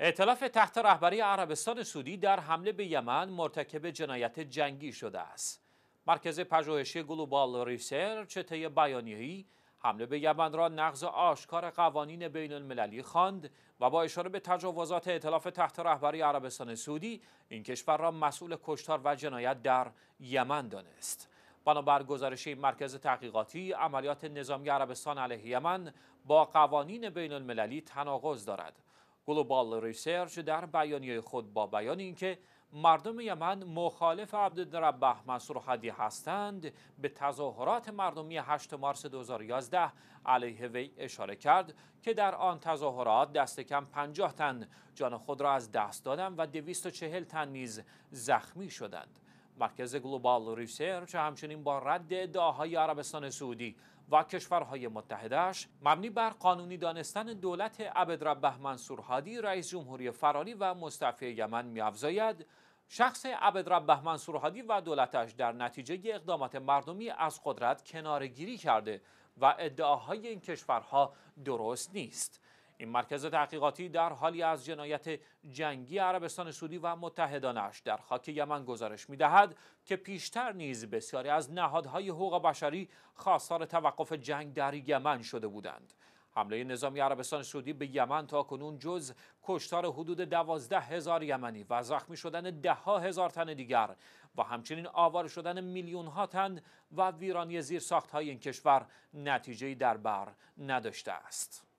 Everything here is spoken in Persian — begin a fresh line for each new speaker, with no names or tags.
اعتلاف تحت رهبری عربستان سعودی در حمله به یمن مرتکب جنایت جنگی شده است. مرکز پژوهشی گلوبال ریسرچ طی بیانیه‌ای حمله به یمن را نقض آشکار قوانین بین المللی خواند و با اشاره به تجاوزات اعتلاف تحت رهبری عربستان سعودی این کشور را مسئول کشتار و جنایت در یمن دانست. بنابر گزارش این مرکز تحقیقاتی عملیات نظامی عربستان علیه یمن با قوانین بین المللی تناقض دارد. گلوبال ریسرچ در بیانیه خود با بیان اینکه مردم یمن مخالف عبدالربه منصور حدی هستند به تظاهرات مردمی 8 مارس 2011 علیه وی اشاره کرد که در آن تظاهرات دست کم 50 تن جان خود را از دست دادند و 240 تن نیز زخمی شدند مرکز گلوبال ریسرچ همچنین با رد ادعاهای عربستان سعودی و کشورهای متحدش مبنی بر قانونی دانستن دولت عبدربه منصور هادی رئیس جمهوری فراری و مستعفی یمن میافزاید شخص عبدربه منصور هادی و دولتش در نتیجه اقدامات مردمی از قدرت کنارگیری کرده و ادعاهای این کشورها درست نیست این مرکز تحقیقاتی در حالی از جنایت جنگی عربستان سعودی و متحدانش در خاک یمن گزارش میدهد که پیشتر نیز بسیاری از نهادهای حقوق بشری خواستار توقف جنگ در یمن شده بودند حمله نظامی عربستان سعودی به یمن تا کنون جز کشتار حدود دوازده هزار یمنی و زخمی شدن ده هزار تن دیگر و همچنین آوار شدن میلیون ها تن و ویرانی زیر ساخت های این کشور نتیجه در بر نداشته است.